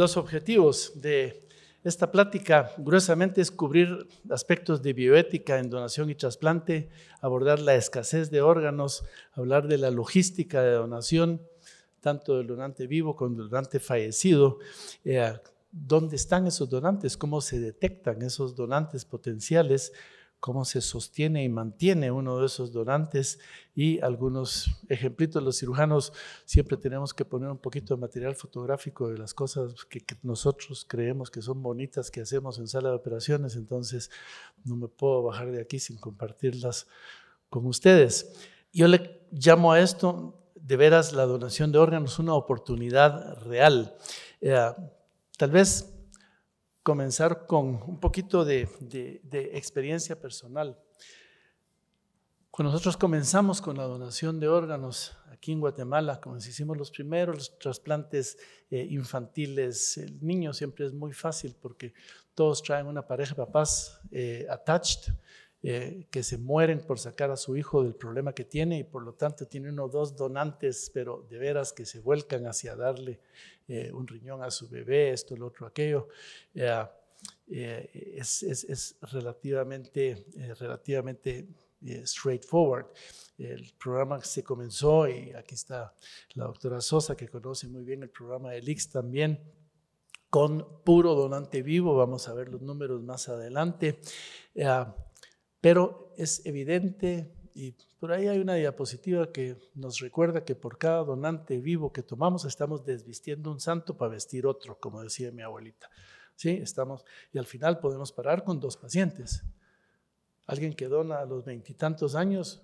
Los objetivos de esta plática gruesamente es cubrir aspectos de bioética en donación y trasplante, abordar la escasez de órganos, hablar de la logística de donación, tanto del donante vivo como del donante fallecido, eh, dónde están esos donantes, cómo se detectan esos donantes potenciales, cómo se sostiene y mantiene uno de esos donantes y algunos ejemplitos. Los cirujanos siempre tenemos que poner un poquito de material fotográfico de las cosas que, nosotros creemos que son bonitas que hacemos en sala de operaciones, entonces no me puedo bajar de aquí sin compartirlas con ustedes. Yo le llamo a esto de veras la donación de órganos una oportunidad real. Eh, tal vez comenzar con un poquito de, experiencia personal. Cuando nosotros comenzamos con la donación de órganos aquí en Guatemala, como hicimos los primeros, trasplantes eh, infantiles, el niño siempre es muy fácil porque todos traen una pareja de papás eh, attached, eh, que se mueren por sacar a su hijo del problema que tiene y por lo tanto tiene uno o dos donantes, pero de veras que se vuelcan hacia darle eh, un riñón a su bebé, esto, el otro, aquello. Eh, eh, es, relativamente, relativamente straightforward. El programa se comenzó y aquí está la doctora Sosa que conoce muy bien el programa de Lix también con puro donante vivo, vamos a ver los números más adelante, pero es evidente y por ahí hay una diapositiva que nos recuerda que por cada donante vivo que tomamos estamos desvistiendo un santo para vestir otro, como decía mi abuelita. Sí, estamos y al final podemos parar con dos pacientes. Alguien que dona a los veintitantos años,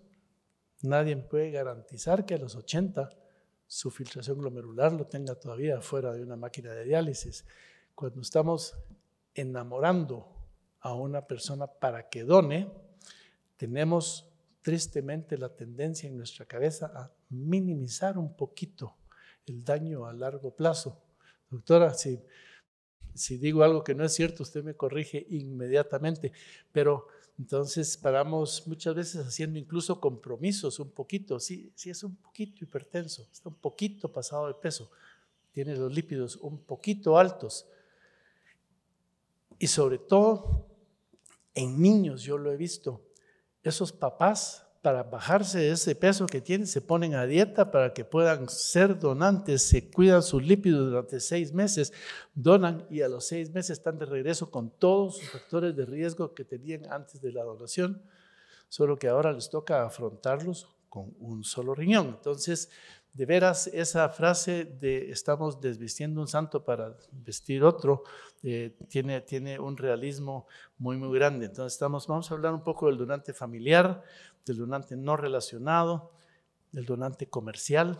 nadie puede garantizar que a los ochenta su filtración glomerular lo tenga todavía fuera de una máquina de diálisis. Cuando estamos enamorando a una persona para que done, tenemos tristemente la tendencia en nuestra cabeza a minimizar un poquito el daño a largo plazo. Doctora, si, si digo algo que no es cierto, usted me corrige inmediatamente, pero entonces paramos muchas veces haciendo incluso compromisos un poquito, sí, sí es un poquito hipertenso, está un poquito pasado de peso, tiene los lípidos un poquito altos. Y sobre todo en niños yo lo he visto, esos papás para bajarse ese peso que tienen, se ponen a dieta para que puedan ser donantes, se cuidan sus lípidos durante seis meses, donan y a los seis meses están de regreso con todos sus factores de riesgo que tenían antes de la donación, solo que ahora les toca afrontarlos con un solo riñón. Entonces, de veras esa frase de estamos desvistiendo un santo para vestir otro eh, tiene, tiene un realismo muy, muy grande. Entonces estamos, vamos a hablar un poco del donante familiar, del donante no relacionado, del donante comercial,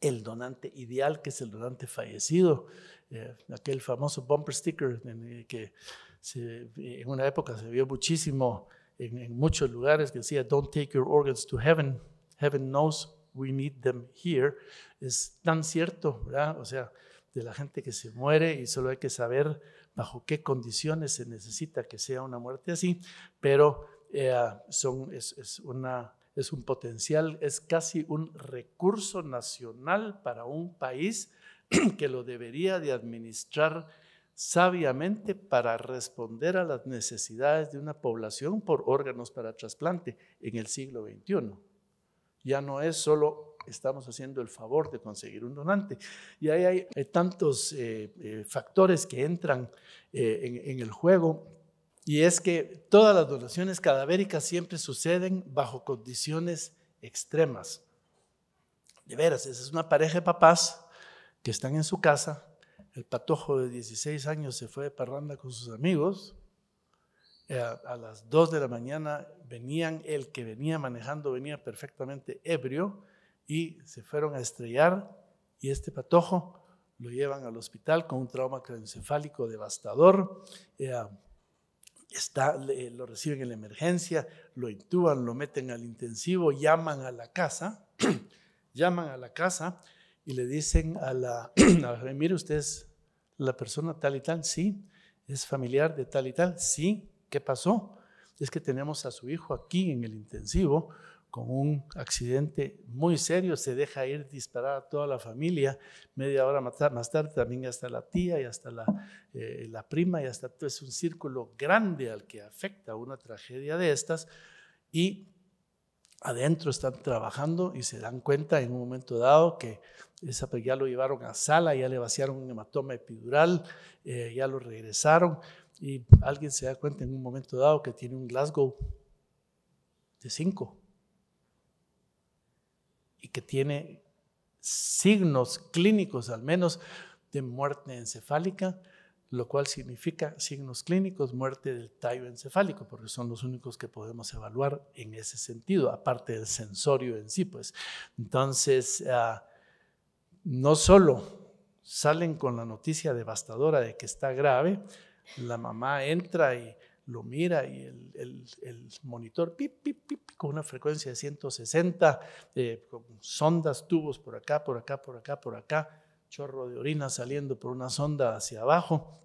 el donante ideal, que es el donante fallecido, eh, aquel famoso bumper sticker eh, que en una época se vio muchísimo en, en muchos lugares que decía, don't take your organs to heaven, heaven knows we need them here, es tan cierto, ¿verdad? O sea, de la gente que se muere y solo hay que saber bajo qué condiciones se necesita que sea una muerte así, pero eh, son, es, es, una, es un potencial, es casi un recurso nacional para un país que lo debería de administrar sabiamente para responder a las necesidades de una población por órganos para trasplante en el siglo XXI. Ya no es solo estamos haciendo el favor de conseguir un donante. Y ahí hay, tantos eh, eh, factores que entran eh, en, en el juego y es que todas las donaciones cadavéricas siempre suceden bajo condiciones extremas. De veras, esa es una pareja de papás que están en su casa. El patojo de 16 años se fue de parranda con sus amigos. Eh, a las 2 de la mañana venían, el que venía manejando venía perfectamente ebrio y se fueron a estrellar y este patojo lo llevan al hospital con un trauma craneoencefálico devastador. Eh, está, lo reciben en la emergencia, lo intuban, lo meten al intensivo, llaman a la casa, llaman a la casa y le dicen a la, mire usted es la persona tal y tal, sí, es familiar de tal y tal, sí, ¿Qué pasó? Es que tenemos a su hijo aquí en el intensivo con un accidente muy serio, se deja ir disparada toda la familia, media hora más tarde también hasta la tía y hasta la, eh, la prima y hasta todo es pues, un círculo grande al que afecta una tragedia de estas y adentro están trabajando y se dan cuenta en un momento dado que esa, pues, ya lo llevaron a sala, ya le vaciaron un hematoma epidural, eh, ya lo regresaron, y alguien se da cuenta en un momento dado que tiene un Glasgow de 5 y que tiene signos clínicos al menos de muerte encefálica, lo cual significa signos clínicos, muerte del tallo encefálico, porque son los únicos que podemos evaluar en ese sentido, aparte del sensorio en sí, pues. Entonces, ah, no solo salen con la noticia devastadora de que está grave, la mamá entra y lo mira y el, el, el monitor pip, pip, pip, con una frecuencia de 160, eh, con sondas, tubos por acá, por acá, por acá, por acá, chorro de orina saliendo por una sonda hacia abajo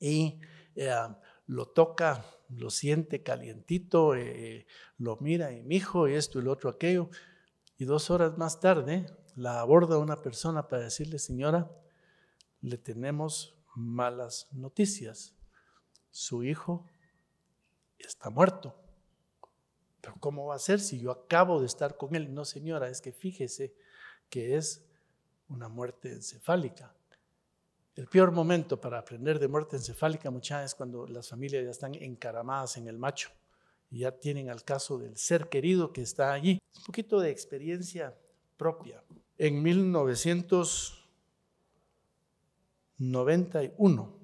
y eh, lo toca, lo siente calientito, eh, lo mira y mi hijo y esto y otro aquello. Y dos horas más tarde la aborda una persona para decirle, señora, le tenemos malas noticias. Su hijo está muerto. Pero ¿cómo va a ser si yo acabo de estar con él? No, señora, es que fíjese que es una muerte encefálica. El peor momento para aprender de muerte encefálica muchas es cuando las familias ya están encaramadas en el macho y ya tienen al caso del ser querido que está allí. Un poquito de experiencia propia. En 1900 91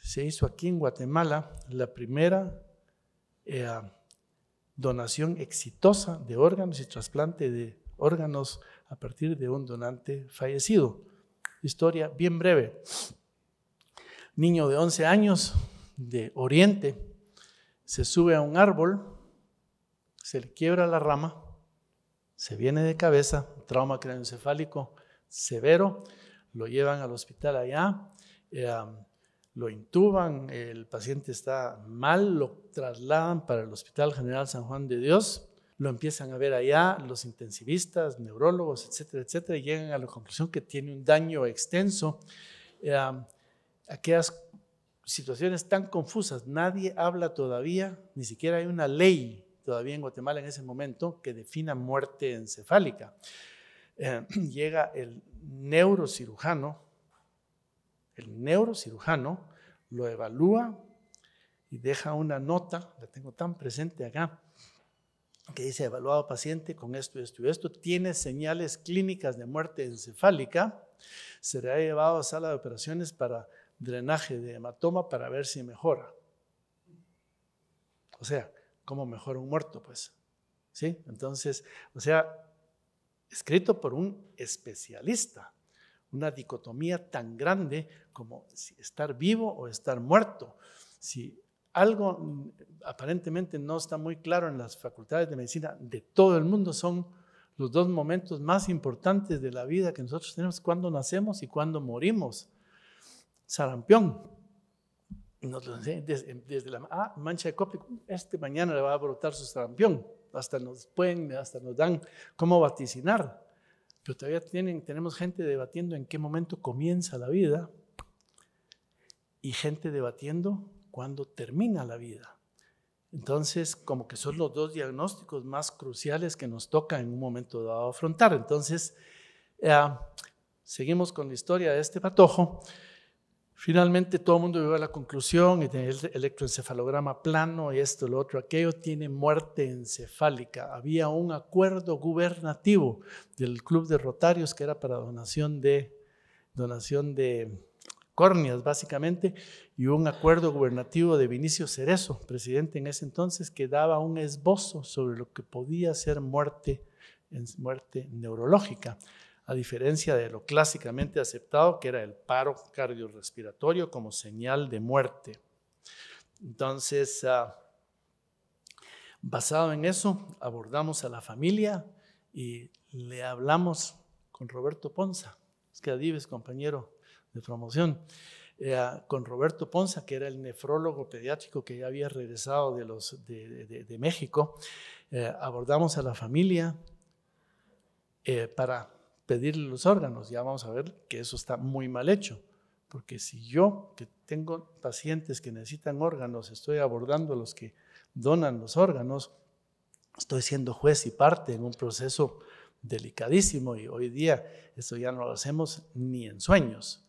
se hizo aquí en Guatemala la primera eh, donación exitosa de órganos y trasplante de órganos a partir de un donante fallecido. Historia bien breve. Niño de 11 años de Oriente se sube a un árbol, se le quiebra la rama, se viene de cabeza, trauma craneoencefálico severo, lo llevan al hospital allá, eh, um, lo intuban, el paciente está mal, lo trasladan para el Hospital General San Juan de Dios, lo empiezan a ver allá los intensivistas, neurólogos, etcétera, etcétera, y llegan a la conclusión que tiene un daño extenso. Eh, um, aquellas situaciones tan confusas, nadie habla todavía, ni siquiera hay una ley todavía en Guatemala en ese momento que defina muerte encefálica. Eh, llega el neurocirujano, el neurocirujano lo evalúa y deja una nota, la tengo tan presente acá, que dice evaluado paciente con esto, esto y esto, tiene señales clínicas de muerte encefálica, se le ha llevado a sala de operaciones para drenaje de hematoma para ver si mejora. O sea, ¿cómo mejora un muerto? Pues, ¿sí? Entonces, o sea, escrito por un especialista. Una dicotomía tan grande como si estar vivo o estar muerto. Si algo mm, aparentemente no está muy claro en las facultades de medicina de todo el mundo son los dos momentos más importantes de la vida que nosotros tenemos, cuando nacemos y cuando morimos. Sarampión. desde, la ah, mancha de cópico, este mañana le va a brotar su sarampión hasta nos pueden, hasta nos dan cómo vaticinar. Pero todavía tienen, tenemos gente debatiendo en qué momento comienza la vida y gente debatiendo cuándo termina la vida. Entonces, como que son los dos diagnósticos más cruciales que nos toca en un momento dado afrontar. Entonces, eh, seguimos con la historia de este patojo. Finalmente todo el mundo llegó a la conclusión, y el electroencefalograma plano y esto, lo otro, aquello tiene muerte encefálica. Había un acuerdo gubernativo del Club de Rotarios que era para donación de, donación de córneas, básicamente, y un acuerdo gubernativo de Vinicio Cerezo, presidente en ese entonces, que daba un esbozo sobre lo que podía ser muerte, muerte neurológica a diferencia de lo clásicamente aceptado, que era el paro cardiorrespiratorio como señal de muerte. Entonces, ah, basado en eso, abordamos a la familia y le hablamos con Roberto Ponza, es que Adives, compañero de promoción, eh, ah, con Roberto Ponza, que era el nefrólogo pediátrico que ya había regresado de, los, de, México. Eh, abordamos a la familia eh, para pedirle los órganos. Ya vamos a ver que eso está muy mal hecho, porque si yo, que tengo pacientes que necesitan órganos, estoy abordando a los que donan los órganos, estoy siendo juez y parte en un proceso delicadísimo y hoy día eso ya no lo hacemos ni en sueños.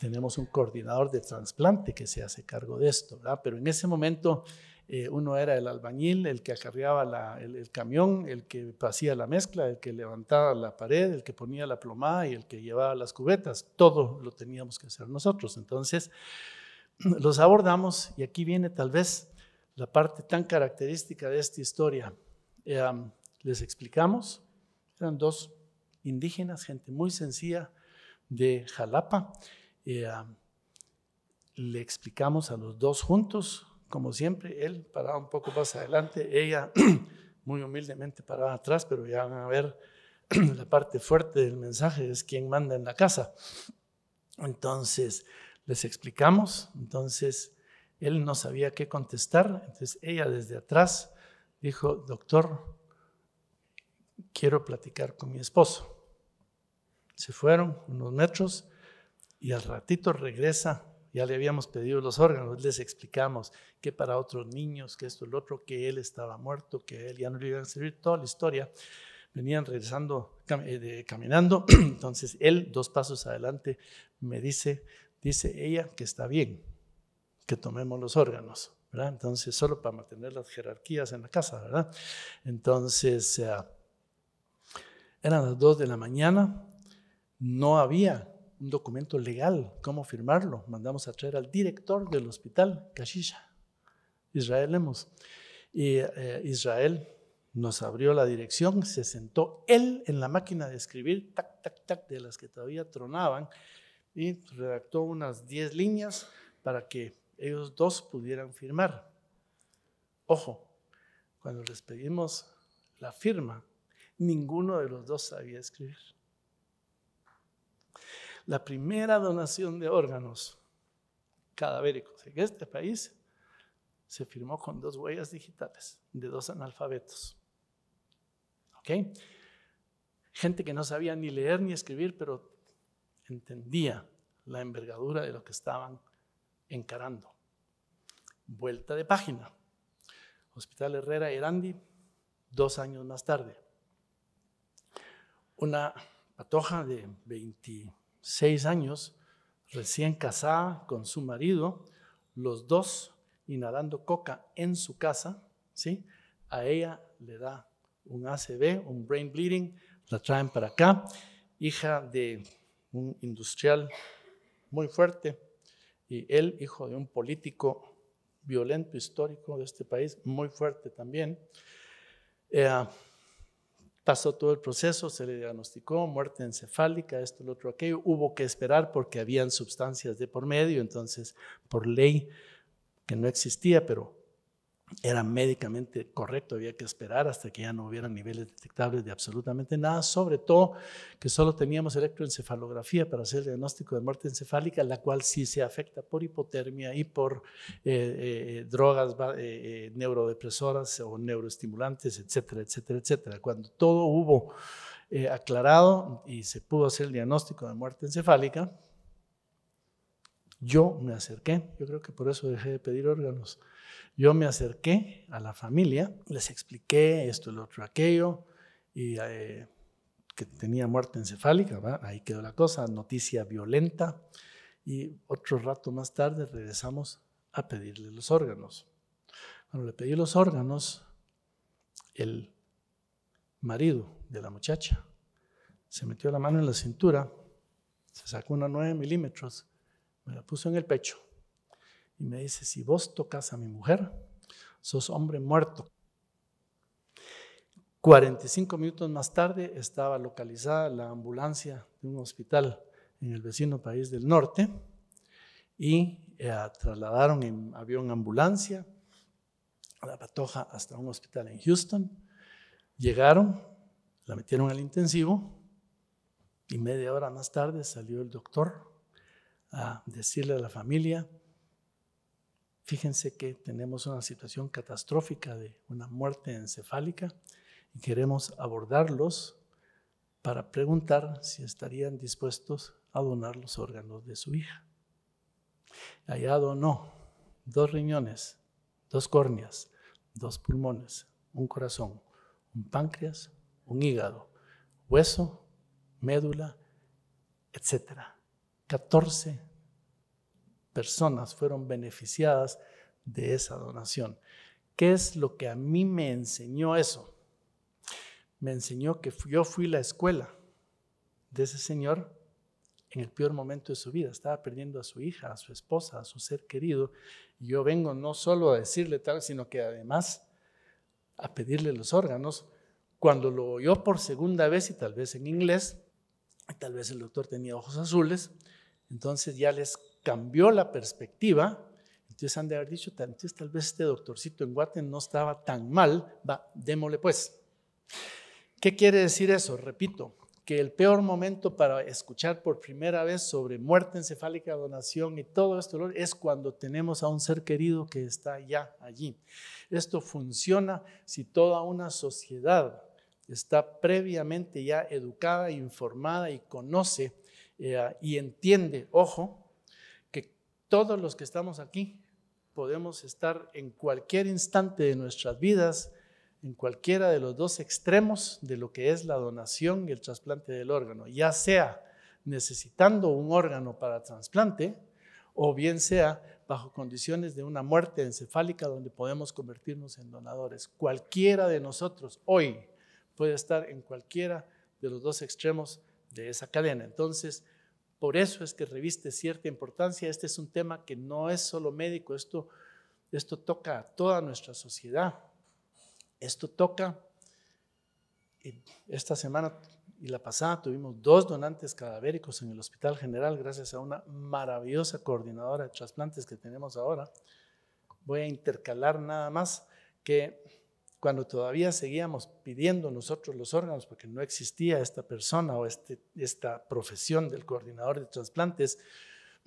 Tenemos un coordinador de trasplante que se hace cargo de esto, ¿verdad? pero en ese momento eh, uno era el albañil, el que acarreaba el, camión, el que hacía la mezcla, el que levantaba la pared, el que ponía la plomada y el que llevaba las cubetas. Todo lo teníamos que hacer nosotros. Entonces, los abordamos y aquí viene tal vez la parte tan característica de esta historia. Eh, les explicamos, eran dos indígenas, gente muy sencilla de Jalapa. Eh, le explicamos a los dos juntos como siempre, él paraba un poco más adelante, ella muy humildemente paraba atrás, pero ya van a ver la parte fuerte del mensaje, es quien manda en la casa. Entonces, les explicamos, entonces él no sabía qué contestar, entonces ella desde atrás dijo, doctor, quiero platicar con mi esposo. Se fueron unos metros y al ratito regresa ya le habíamos pedido los órganos, les explicamos que para otros niños, que esto, el otro, que él estaba muerto, que él ya no le iban a servir, toda la historia. Venían regresando, eh, caminando, entonces él, dos pasos adelante, me dice, dice ella que está bien, que tomemos los órganos, ¿verdad? Entonces, solo para mantener las jerarquías en la casa, ¿verdad? Entonces, eh, eran las dos de la mañana, no había un documento legal, cómo firmarlo. Mandamos a traer al director del hospital, Kashisha, Israel Y eh, Israel nos abrió la dirección, se sentó él en la máquina de escribir, tac, tac, tac, de las que todavía tronaban, y redactó unas 10 líneas para que ellos dos pudieran firmar. Ojo, cuando les pedimos la firma, ninguno de los dos sabía escribir la primera donación de órganos cadavéricos en este país se firmó con dos huellas digitales de dos analfabetos. ¿Ok? Gente que no sabía ni leer ni escribir, pero entendía la envergadura de lo que estaban encarando. Vuelta de página. Hospital Herrera Irandi. dos años más tarde. Una patoja de 20 seis años, recién casada con su marido, los dos inhalando coca en su casa, ¿sí? A ella le da un ACV, un brain bleeding, la traen para acá, hija de un industrial muy fuerte y él, hijo de un político violento histórico de este país, muy fuerte también. Eh, pasó todo el proceso, se le diagnosticó muerte encefálica, esto, lo otro, aquello. Hubo que esperar porque habían sustancias de por medio, entonces por ley que no existía, pero era médicamente correcto, había que esperar hasta que ya no hubiera niveles detectables de absolutamente nada, sobre todo que solo teníamos electroencefalografía para hacer el diagnóstico de muerte encefálica, la cual sí se afecta por hipotermia y por eh, eh, drogas eh, neurodepresoras o neuroestimulantes, etcétera, etcétera, etcétera. Cuando todo hubo aclarado y se pudo hacer el diagnóstico de muerte encefálica, yo me acerqué, yo creo que por eso dejé de pedir órganos yo me acerqué a la familia, les expliqué esto, el otro, aquello, y eh, que tenía muerte encefálica, ahí quedó la cosa, noticia violenta, y otro rato más tarde regresamos a pedirle los órganos. Cuando le pedí los órganos, el marido de la muchacha se metió la mano en la cintura, se sacó una 9 milímetros, me la puso en el pecho y me dice, si vos tocas a mi mujer, sos hombre muerto. 45 minutos más tarde estaba localizada la ambulancia de un hospital en el vecino país del norte y eh, trasladaron en avión ambulancia a la patoja hasta un hospital en Houston. Llegaron, la metieron al intensivo y media hora más tarde salió el doctor a decirle a la familia, fíjense que tenemos una situación catastrófica de una muerte encefálica y queremos abordarlos para preguntar si estarían dispuestos a donar los órganos de su hija. Allá donó dos riñones, dos córneas, dos pulmones, un corazón, un páncreas, un hígado, hueso, médula, etc. 14 personas fueron beneficiadas de esa donación. ¿Qué es lo que a mí me enseñó eso? Me enseñó que yo fui la escuela de ese señor en el peor momento de su vida. Estaba perdiendo a su hija, a su esposa, a su ser querido. Y yo vengo no solo a decirle tal, sino que además a pedirle los órganos. Cuando lo oyó por segunda vez y tal vez en inglés, y tal vez el doctor tenía ojos azules, entonces ya les cambió la perspectiva, entonces han de haber dicho, entonces tal vez este doctorcito en Guatemala no estaba tan mal, va, démosle pues. ¿Qué quiere decir eso? Repito, que el peor momento para escuchar por primera vez sobre muerte encefálica, donación y todo esto es cuando tenemos a un ser querido que está ya allí. Esto funciona si toda una sociedad está previamente ya educada, informada y conoce eh, y entiende, ojo, todos los que estamos aquí podemos estar en cualquier instante de nuestras vidas, en cualquiera de los dos extremos de lo que es la donación y el trasplante del órgano, ya sea necesitando un órgano para trasplante o bien sea bajo condiciones de una muerte encefálica donde podemos convertirnos en donadores. Cualquiera de nosotros hoy puede estar en cualquiera de los dos extremos de esa cadena. Entonces, por eso es que reviste cierta importancia. Este es un tema que no es solo médico, esto, esto toca a toda nuestra sociedad. Esto toca, eh, esta semana y la pasada tuvimos dos donantes cadavéricos en el Hospital General gracias a una maravillosa coordinadora de trasplantes que tenemos ahora. Voy a intercalar nada más que cuando todavía seguíamos pidiendo nosotros los órganos, porque no existía esta persona o este, esta profesión del coordinador de trasplantes,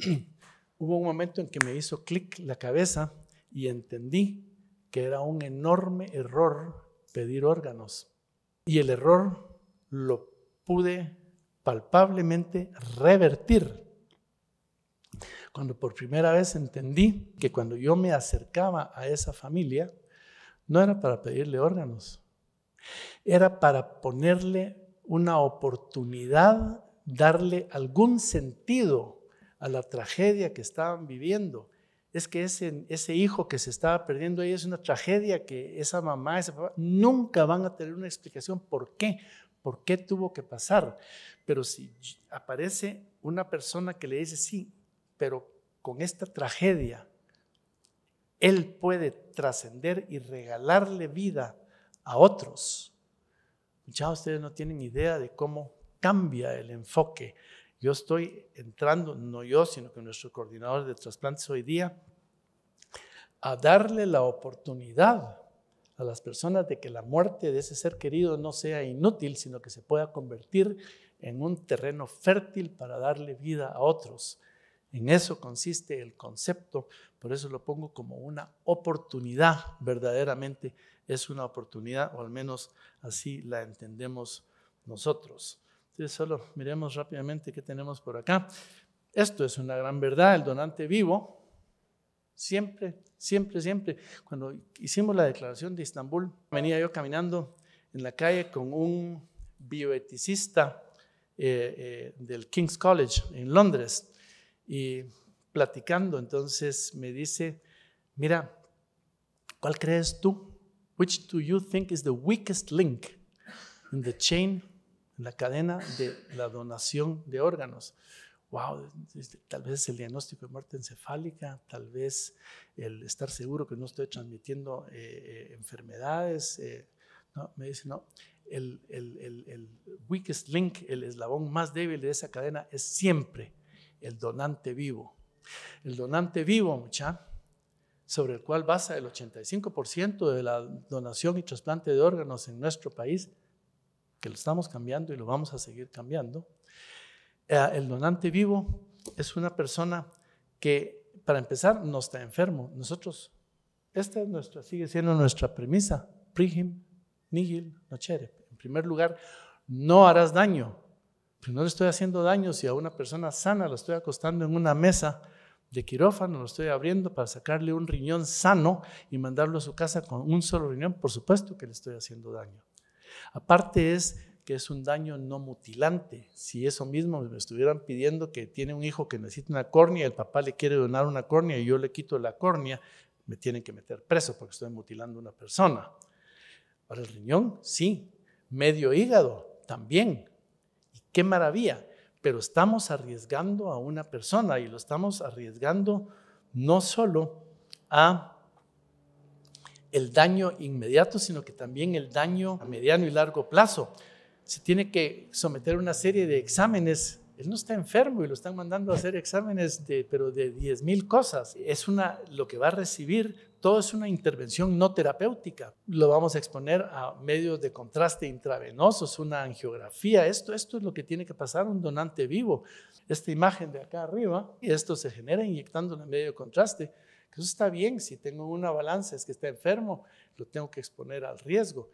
hubo un momento en que me hizo clic la cabeza y entendí que era un enorme error pedir órganos. Y el error lo pude palpablemente revertir. Cuando por primera vez entendí que cuando yo me acercaba a esa familia, no era para pedirle órganos, era para ponerle una oportunidad, darle algún sentido a la tragedia que estaban viviendo. Es que ese, hijo que se estaba perdiendo ahí es una tragedia que esa mamá, ese papá, nunca van a tener una explicación por qué, por qué tuvo que pasar. Pero si aparece una persona que le dice, sí, pero con esta tragedia él puede trascender y regalarle vida a otros. Ya ustedes no tienen idea de cómo cambia el enfoque. Yo estoy entrando, no yo, sino que nuestro coordinador de trasplantes hoy día, a darle la oportunidad a las personas de que la muerte de ese ser querido no sea inútil, sino que se pueda convertir en un terreno fértil para darle vida a otros. En eso consiste el concepto, por eso lo pongo como una oportunidad, verdaderamente es una oportunidad, o al menos así la entendemos nosotros. Entonces, solo miremos rápidamente qué tenemos por acá. Esto es una gran verdad, el donante vivo, siempre, siempre, siempre. Cuando hicimos la declaración de Estambul, venía yo caminando en la calle con un bioeticista eh, eh, del King's College en Londres y platicando, entonces me dice, mira, ¿cuál crees tú? Which do you think is the weakest link in the chain, en la cadena de la donación de órganos? Wow, este, tal vez el diagnóstico de muerte encefálica, tal vez el estar seguro que no estoy transmitiendo eh, eh, enfermedades. Eh, no, me dice, no, el, el, el, el weakest link, el eslabón más débil de esa cadena es siempre el donante vivo. El donante vivo, mucha, sobre el cual basa el 85% de la donación y trasplante de órganos en nuestro país, que lo estamos cambiando y lo vamos a seguir cambiando. Eh, el donante vivo es una persona que, para empezar, no está enfermo. Nosotros, esta es nuestra, sigue siendo nuestra premisa, prihim, nihil, nochere. En primer lugar, no harás daño, pero pues no le estoy haciendo daño si a una persona sana la estoy acostando en una mesa de quirófano, lo estoy abriendo para sacarle un riñón sano y mandarlo a su casa con un solo riñón, por supuesto que le estoy haciendo daño. Aparte es que es un daño no mutilante. Si eso mismo me estuvieran pidiendo que tiene un hijo que necesita una córnea, el papá le quiere donar una córnea y yo le quito la córnea, me tienen que meter preso porque estoy mutilando a una persona. Para el riñón, sí. Medio hígado, también. Qué maravilla, pero estamos arriesgando a una persona y lo estamos arriesgando no solo a el daño inmediato, sino que también el daño a mediano y largo plazo. Se tiene que someter a una serie de exámenes. Él no está enfermo y lo están mandando a hacer exámenes de, pero de 10 mil cosas. Es una, lo que va a recibir todo es una intervención no terapéutica. Lo vamos a exponer a medios de contraste intravenosos, una angiografía. Esto, esto es lo que tiene que pasar un donante vivo. Esta imagen de acá arriba, y esto se genera inyectando en medio de contraste. Eso está bien, si tengo una balanza es que está enfermo, lo tengo que exponer al riesgo.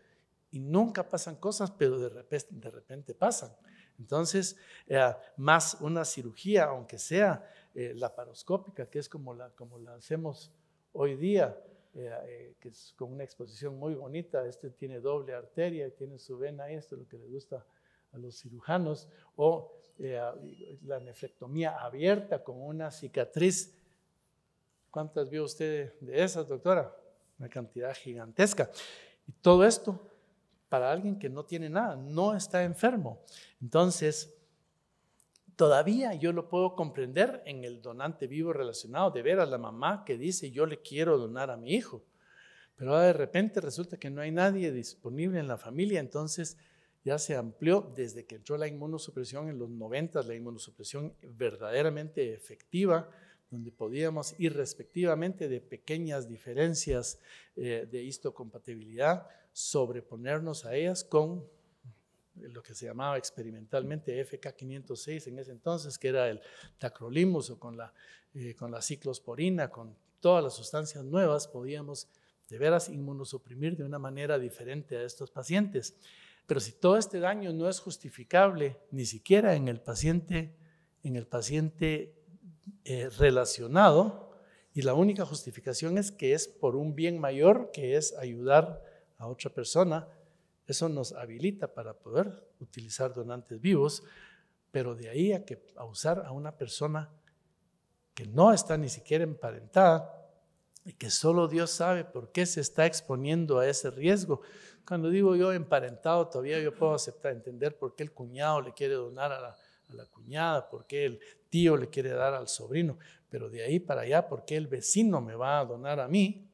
Y nunca pasan cosas, pero de repente, de repente pasan. Entonces, eh, más una cirugía, aunque sea la eh, laparoscópica, que es como la, como la hacemos hoy día, eh, eh, que es con una exposición muy bonita, este tiene doble arteria, tiene su vena, esto es lo que le gusta a los cirujanos, o eh, la nefrectomía abierta con una cicatriz. ¿Cuántas vio usted de esas, doctora? Una cantidad gigantesca. Y todo esto para alguien que no tiene nada, no está enfermo. Entonces, todavía yo lo puedo comprender en el donante vivo relacionado, de ver a la mamá que dice yo le quiero donar a mi hijo, pero de repente resulta que no hay nadie disponible en la familia, entonces ya se amplió desde que entró la inmunosupresión en los 90, la inmunosupresión verdaderamente efectiva, donde podíamos ir respectivamente de pequeñas diferencias eh, de histocompatibilidad, sobreponernos a ellas con lo que se llamaba experimentalmente FK506 en ese entonces, que era el tacrolimus o eh, con la ciclosporina, con todas las sustancias nuevas, podíamos de veras inmunosuprimir de una manera diferente a estos pacientes. Pero si todo este daño no es justificable, ni siquiera en el paciente, en el paciente eh, relacionado, y la única justificación es que es por un bien mayor, que es ayudar a otra persona, eso nos habilita para poder utilizar donantes vivos, pero de ahí a, que, usar a una persona que no está ni siquiera emparentada y que solo Dios sabe por qué se está exponiendo a ese riesgo. Cuando digo yo emparentado, todavía yo puedo aceptar, entender por qué el cuñado le quiere donar a la, a la cuñada, por qué el tío le quiere dar al sobrino, pero de ahí para allá, por qué el vecino me va a donar a mí,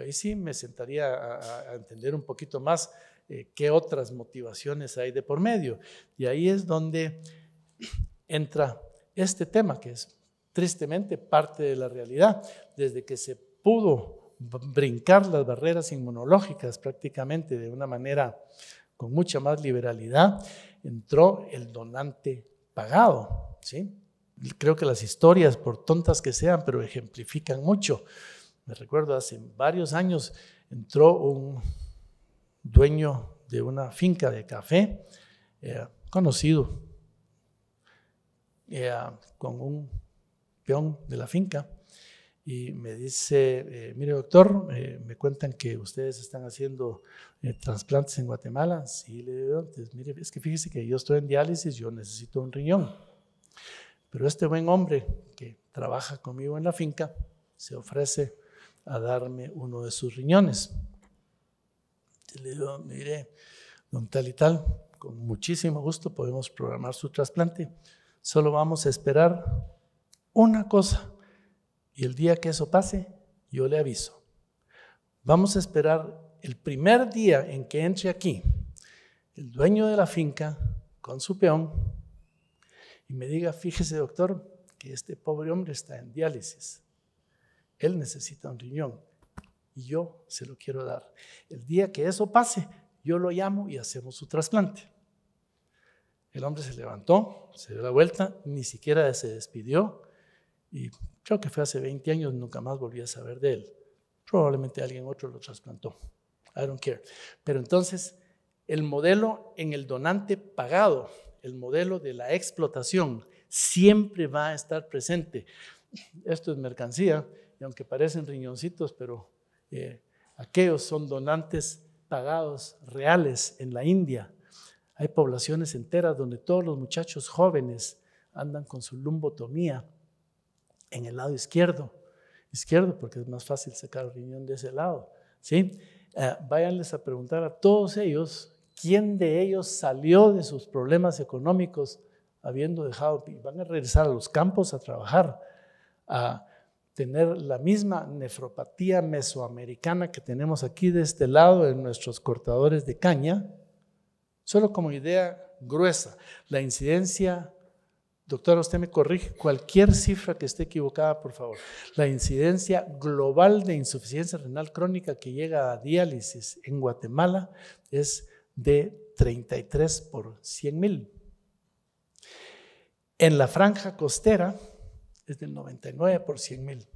ahí sí me sentaría a, entender un poquito más eh, qué otras motivaciones hay de por medio. Y ahí es donde entra este tema, que es tristemente parte de la realidad. Desde que se pudo brincar las barreras inmunológicas prácticamente de una manera con mucha más liberalidad, entró el donante pagado. ¿sí? Creo que las historias, por tontas que sean, pero ejemplifican mucho. Me recuerdo hace varios años entró un dueño de una finca de café, eh, conocido, eh, con un peón de la finca, y me dice, eh, mire doctor, me cuentan que ustedes están haciendo trasplantes en Guatemala. Sí, le digo, mire, es que fíjese que yo estoy en diálisis, yo necesito un riñón. Pero este buen hombre que trabaja conmigo en la finca se ofrece a darme uno de sus riñones. le digo, mire, don tal y tal, con muchísimo gusto podemos programar su trasplante. Solo vamos a esperar una cosa. Y el día que eso pase, yo le aviso. Vamos a esperar el primer día en que entre aquí el dueño de la finca con su peón y me diga, fíjese doctor, que este pobre hombre está en diálisis. Él necesita un riñón y yo se lo quiero dar. El día que eso pase, yo lo llamo y hacemos su trasplante. El hombre se levantó, se dio la vuelta, ni siquiera se despidió y yo que fue hace 20 años, nunca más volví a saber de él. Probablemente alguien otro lo trasplantó. I don't care. Pero entonces, el modelo en el donante pagado, el modelo de la explotación, siempre va a estar presente. Esto es mercancía y aunque parecen riñoncitos, pero eh, aquellos son donantes pagados reales en la India. Hay poblaciones enteras donde todos los muchachos jóvenes andan con su lumbotomía en el lado izquierdo, izquierdo porque es más fácil sacar riñón de ese lado, ¿sí? Eh, váyanles a preguntar a todos ellos quién de ellos salió de sus problemas económicos habiendo dejado, y van a regresar a los campos a trabajar, a tener la misma nefropatía mesoamericana que tenemos aquí de este lado en nuestros cortadores de caña, solo como idea gruesa, la incidencia, doctora, usted me corrige cualquier cifra que esté equivocada, por favor, la incidencia global de insuficiencia renal crónica que llega a diálisis en Guatemala es de 33 por 100 mil. En la franja costera, es del 99 por 100 mil.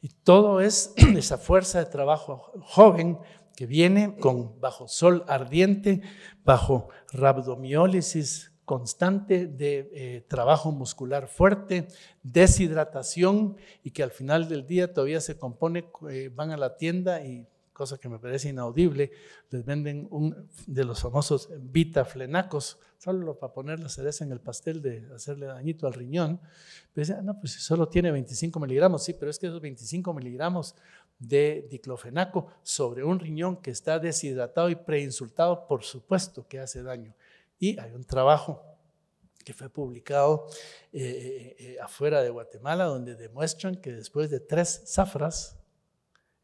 Y todo es esa fuerza de trabajo joven que viene con bajo sol ardiente, bajo rabdomiólisis constante de eh, trabajo muscular fuerte, deshidratación y que al final del día todavía se compone, eh, van a la tienda y cosa que me parece inaudible, les venden un de los famosos vitaflenacos, solo para poner la cereza en el pastel de hacerle dañito al riñón. Pero no, pues si solo tiene 25 miligramos, sí, pero es que esos 25 miligramos de diclofenaco sobre un riñón que está deshidratado y preinsultado, por supuesto que hace daño. Y hay un trabajo que fue publicado eh, eh, eh, afuera de Guatemala, donde demuestran que después de tres zafras,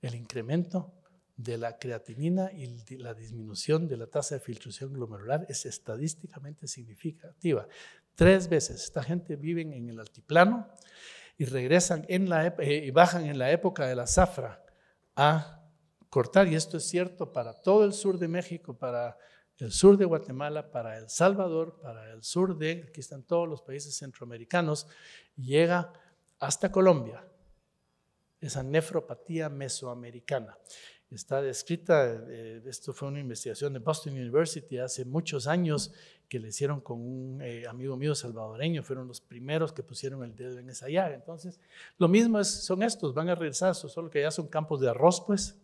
el incremento de la creatinina y la disminución de la tasa de filtración glomerular es estadísticamente significativa. Tres veces. Esta gente vive en el altiplano y regresan en la, eh, y bajan en la época de la zafra a cortar. Y esto es cierto para todo el sur de México, para el sur de Guatemala, para El Salvador, para el sur de, aquí están todos los países centroamericanos, llega hasta Colombia, esa nefropatía mesoamericana está descrita, eh, esto fue una investigación de Boston University hace muchos años que le hicieron con un eh, amigo mío salvadoreño, fueron los primeros que pusieron el dedo en esa llaga. Entonces, lo mismo son estos, van a regresar, solo que ya son campos de arroz, pues,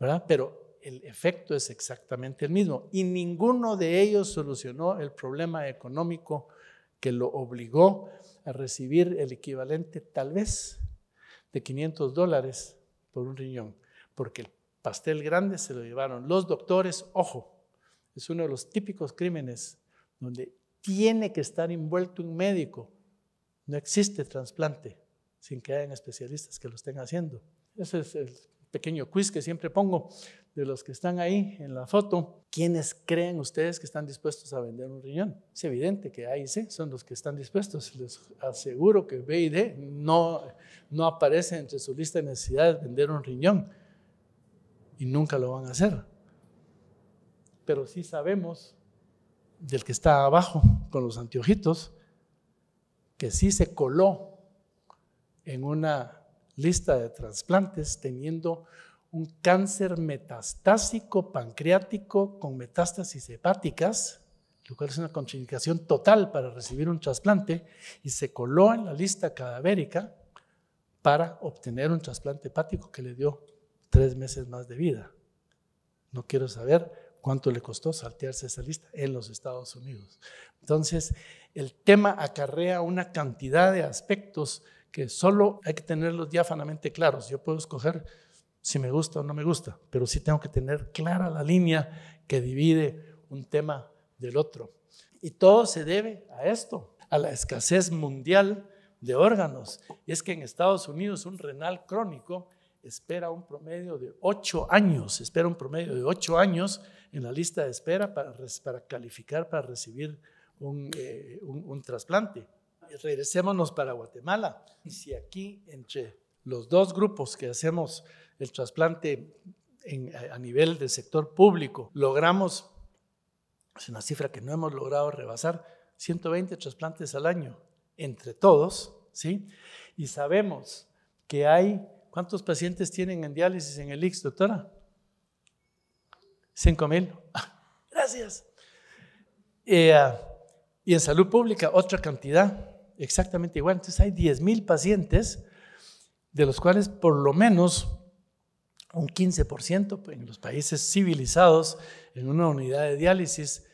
¿verdad? Pero el efecto es exactamente el mismo y ninguno de ellos solucionó el problema económico que lo obligó a recibir el equivalente, tal vez, de 500 dólares por un riñón porque el pastel grande se lo llevaron los doctores, ojo, es uno de los típicos crímenes donde tiene que estar envuelto un médico. No existe trasplante sin que hayan especialistas que lo estén haciendo. Ese es el pequeño quiz que siempre pongo de los que están ahí en la foto. ¿Quiénes creen ustedes que están dispuestos a vender un riñón? Es evidente que A y C son los que están dispuestos. Les aseguro que B y D no, no aparece entre su lista de necesidades vender un riñón y nunca lo van a hacer. Pero sí sabemos del que está abajo con los anteojitos que sí se coló en una lista de trasplantes teniendo un cáncer metastásico pancreático con metástasis hepáticas, lo cual es una contraindicación total para recibir un trasplante, y se coló en la lista cadavérica para obtener un trasplante hepático que le dio tres meses más de vida. No quiero saber cuánto le costó saltearse esa lista en los Estados Unidos. Entonces, el tema acarrea una cantidad de aspectos que solo hay que tenerlos diáfanamente claros. Yo puedo escoger si me gusta o no me gusta, pero sí tengo que tener clara la línea que divide un tema del otro. Y todo se debe a esto, a la escasez mundial de órganos. Y es que en Estados Unidos un renal crónico espera un promedio de ocho años, espera un promedio de ocho años en la lista de espera para, para calificar, para recibir eh, un, un, trasplante. Regresémonos para Guatemala. Si aquí entre los dos grupos que hacemos el trasplante a nivel del sector público, logramos, es una cifra que no hemos logrado rebasar, 120 trasplantes al año entre todos, ¿sí? Y sabemos que hay ¿Cuántos pacientes tienen en diálisis en el IX, doctora? Cinco mil. Gracias. Eh, y en salud pública, otra cantidad, exactamente igual. Entonces hay 10 mil pacientes, de los cuales por lo menos un 15% en los países civilizados, en una unidad de diálisis,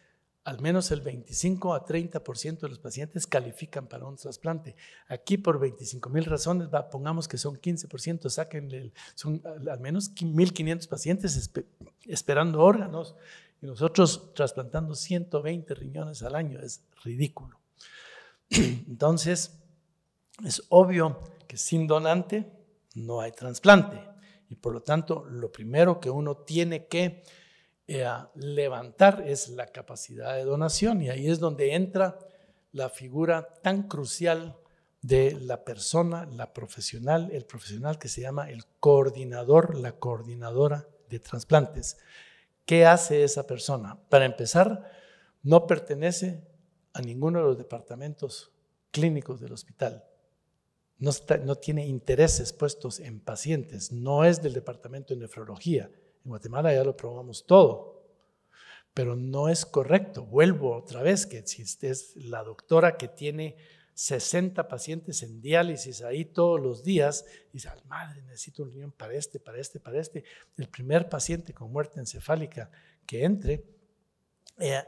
al menos el 25 a 30% de los pacientes califican para un trasplante. Aquí por 25 mil razones, pongamos que son 15%, sáquenle, son al menos 1.500 pacientes esperando órganos y nosotros trasplantando 120 riñones al año, es ridículo. Entonces, es obvio que sin donante no hay trasplante y por lo tanto lo primero que uno tiene que eh, levantar es la capacidad de donación y ahí es donde entra la figura tan crucial de la persona, la profesional, el profesional que se llama el coordinador, la coordinadora de trasplantes. ¿Qué hace esa persona? Para empezar, no pertenece a ninguno de los departamentos clínicos del hospital. no tiene intereses puestos en pacientes, no es del departamento de nefrología, en Guatemala ya lo probamos todo, pero no es correcto. Vuelvo otra vez, que si es la doctora que tiene 60 pacientes en diálisis ahí todos los días, y dice, madre, necesito un riñón para este, para este, para este. El primer paciente con muerte encefálica que entre, eh,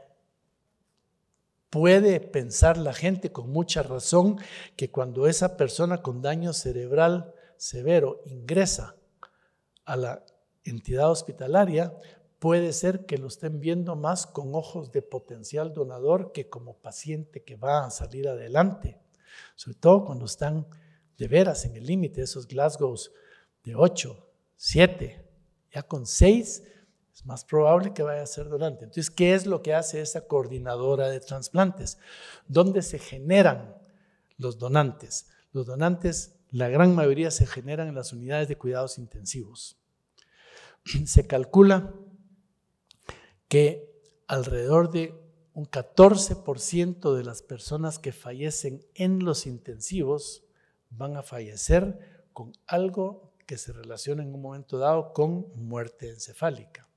puede pensar la gente con mucha razón que cuando esa persona con daño cerebral severo ingresa a la entidad hospitalaria, puede ser que lo estén viendo más con ojos de potencial donador que como paciente que va a salir adelante. Sobre todo cuando están de veras en el límite, esos Glasgow de 8, 7, ya con 6, es más probable que vaya a ser donante. Entonces, ¿qué es lo que hace esa coordinadora de trasplantes? ¿Dónde se generan los donantes? Los donantes, la gran mayoría se generan en las unidades de cuidados intensivos. se calcula que alrededor de un 14% de las personas que fallecen en los intensivos van a fallecer con algo que se relaciona en un momento dado con muerte encefálica.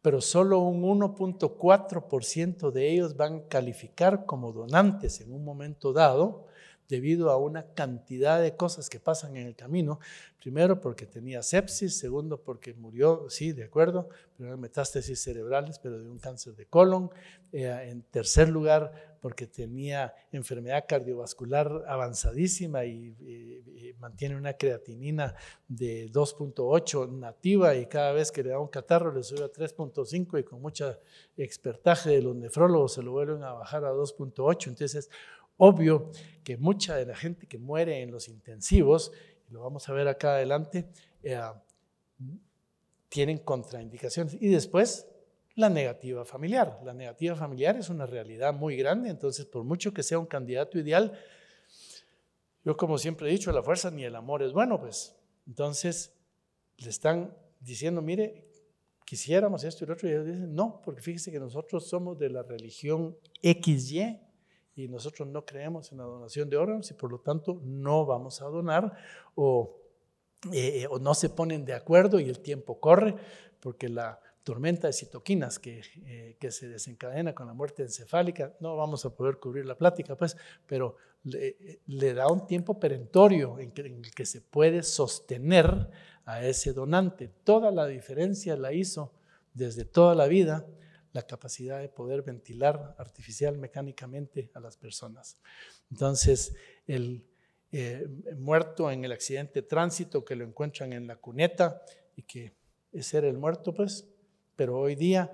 Pero solo un 1.4% de ellos van a calificar como donantes en un momento dado debido a una cantidad de cosas que pasan en el camino. Primero, porque tenía sepsis, segundo, porque murió, sí, de acuerdo, pero metástasis cerebrales, pero de un cáncer de colon. Eh, en tercer lugar, porque tenía enfermedad cardiovascular avanzadísima y, eh, eh, mantiene una creatinina de 2.8 nativa y cada vez que le da un catarro le sube a 3.5 y con mucha expertaje de los nefrólogos se lo vuelven a bajar a 2.8. Entonces, Obvio que mucha de la gente que muere en los intensivos, lo vamos a ver acá adelante, eh, tienen contraindicaciones. Y después, la negativa familiar. La negativa familiar es una realidad muy grande, entonces por mucho que sea un candidato ideal, yo como siempre he dicho, la fuerza ni el amor es bueno, pues. Entonces, le están diciendo, mire, quisiéramos esto y lo otro, y ellos dicen, no, porque fíjese que nosotros somos de la religión XY y nosotros no creemos en la donación de órganos y por lo tanto no vamos a donar o, eh, o no se ponen de acuerdo y el tiempo corre porque la tormenta de citoquinas que, eh, que, se desencadena con la muerte encefálica, no vamos a poder cubrir la plática, pues, pero le, da un tiempo perentorio en el que se puede sostener a ese donante. Toda la diferencia la hizo desde toda la vida la capacidad de poder ventilar artificial mecánicamente a las personas. Entonces, el eh, muerto en el accidente de tránsito que lo encuentran en la cuneta y que ese era el muerto, pues, pero hoy día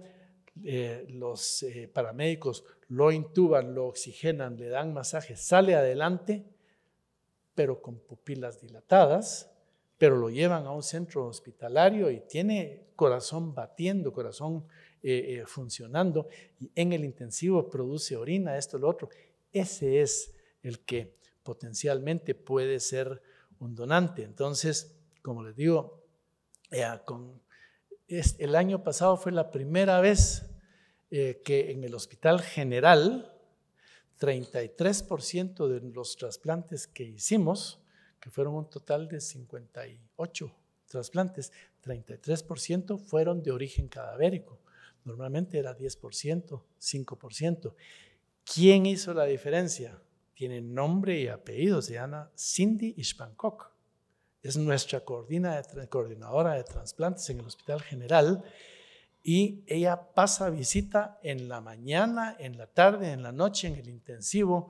eh, los eh, paramédicos lo intuban, lo oxigenan, le dan masaje, sale adelante, pero con pupilas dilatadas, pero lo llevan a un centro hospitalario y tiene corazón batiendo, corazón eh, eh, funcionando, y en el intensivo produce orina, esto, lo otro. Ese es el que potencialmente puede ser un donante. Entonces, como les digo, eh, el año pasado fue la primera vez que en el Hospital General, 33% de los trasplantes que hicimos, que fueron un total de 58 trasplantes, 33% fueron de origen cadavérico. Normalmente era 10%, 5%. ¿Quién hizo la diferencia? Tiene nombre y apellido, se llama Cindy Ishpankok. Es nuestra coordinadora de trasplantes en el Hospital General y ella pasa visita en la mañana, en la tarde, en la noche, en el intensivo,